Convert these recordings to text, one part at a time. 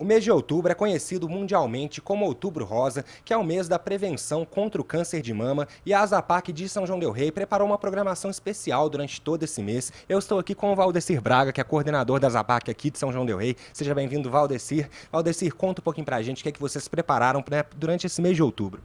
O mês de outubro é conhecido mundialmente como Outubro Rosa, que é o mês da prevenção contra o câncer de mama, e a ASAPAC de São João del Rei preparou uma programação especial durante todo esse mês. Eu estou aqui com o Valdecir Braga, que é coordenador da ASAPAC aqui de São João del Rei. Seja bem-vindo, Valdecir. Valdecir, conta um pouquinho pra gente o que é que vocês prepararam né, durante esse mês de outubro.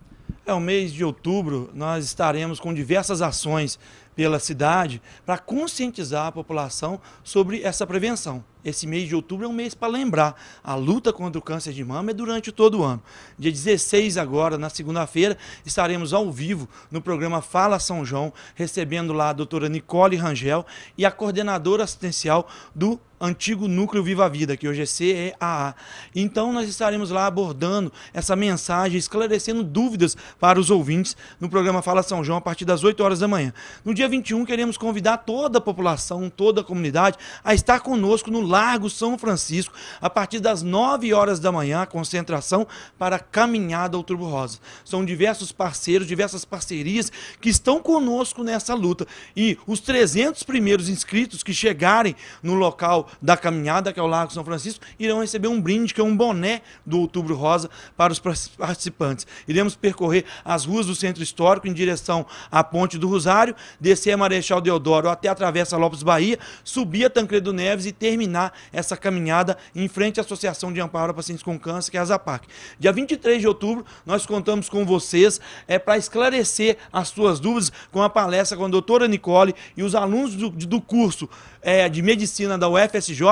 É, o mês de outubro nós estaremos com diversas ações pela cidade para conscientizar a população sobre essa prevenção. Esse mês de outubro é um mês para lembrar. A luta contra o câncer de mama é durante todo o ano. Dia 16 agora, na segunda-feira, estaremos ao vivo no programa Fala São João, recebendo lá a doutora Nicole Rangel e a coordenadora assistencial do antigo Núcleo Viva a Vida, que hoje é CEAA. Então nós estaremos lá abordando essa mensagem, esclarecendo dúvidas para os ouvintes no programa Fala São João a partir das 8 horas da manhã. No dia dia 21, queremos convidar toda a população, toda a comunidade a estar conosco no Largo São Francisco, a partir das 9 horas da manhã, concentração para a caminhada ao Turbo Rosa. São diversos parceiros, diversas parcerias que estão conosco nessa luta. E os 300 primeiros inscritos que chegarem no local da caminhada, que é o Largo São Francisco, irão receber um brinde, que é um boné do Outubro Rosa para os participantes. Iremos percorrer as ruas do Centro Histórico em direção à Ponte do Rosário, descer a Marechal Deodoro até a Travessa Lopes Bahia, subir a Tancredo Neves e terminar essa caminhada em frente à Associação de Amparo a Pacientes com Câncer, que é a ZAPAC. Dia 23 de outubro, nós contamos com vocês é, para esclarecer as suas dúvidas com a palestra com a doutora Nicole e os alunos do, do curso é, de Medicina da UFSJ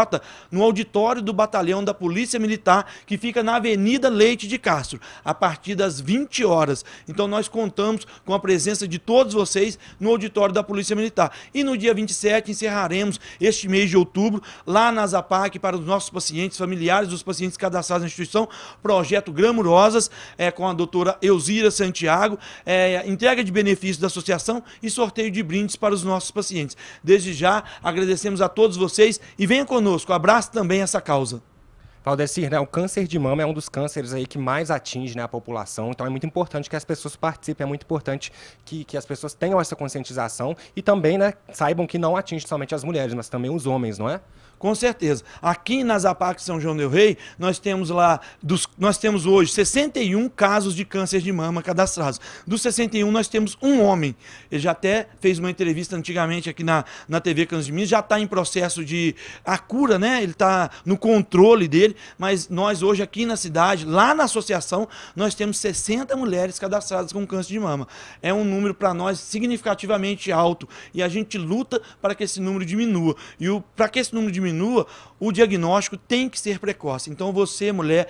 no auditório do Batalhão da Polícia Militar, que fica na Avenida Leite de Castro, a partir das 20 horas. Então nós contamos com a presença de todos vocês no auditório Escritório da Polícia Militar. E no dia 27 encerraremos este mês de outubro, lá na Zapac, para os nossos pacientes, familiares dos pacientes cadastrados na instituição, projeto Gramurosas, é, com a doutora Elzira Santiago, é, entrega de benefícios da associação e sorteio de brindes para os nossos pacientes. Desde já, agradecemos a todos vocês e venha conosco, abraço também essa causa. Valdecir, né, o câncer de mama é um dos cânceres aí que mais atinge né, a população, então é muito importante que as pessoas participem, é muito importante que, que as pessoas tenham essa conscientização e também né, saibam que não atinge somente as mulheres, mas também os homens, não é? Com certeza. Aqui em Nazapac, São João del Rei, nós temos lá, dos, nós temos hoje 61 casos de câncer de mama cadastrados. Dos 61, nós temos um homem. Ele já até fez uma entrevista antigamente aqui na, na TV Câncer de Minas, já está em processo de a cura, né? Ele está no controle dele, mas nós hoje aqui na cidade, lá na associação, nós temos 60 mulheres cadastradas com câncer de mama. É um número para nós significativamente alto e a gente luta para que esse número diminua. E para que esse número diminua, diminua, o diagnóstico tem que ser precoce. Então você, mulher,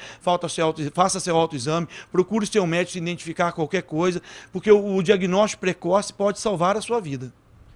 seu auto, faça seu autoexame, procure seu médico identificar qualquer coisa, porque o, o diagnóstico precoce pode salvar a sua vida.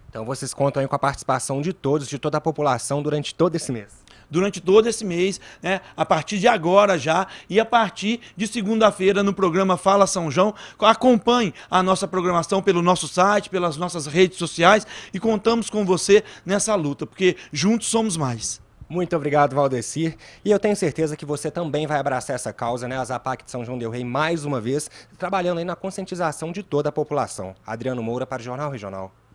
Então vocês contam aí com a participação de todos, de toda a população durante todo esse mês durante todo esse mês, né, a partir de agora já e a partir de segunda-feira no programa Fala São João. Acompanhe a nossa programação pelo nosso site, pelas nossas redes sociais e contamos com você nessa luta, porque juntos somos mais. Muito obrigado, Valdecir. E eu tenho certeza que você também vai abraçar essa causa, né? A Zapac de São João Del Rei, mais uma vez, trabalhando aí na conscientização de toda a população. Adriano Moura para o Jornal Regional.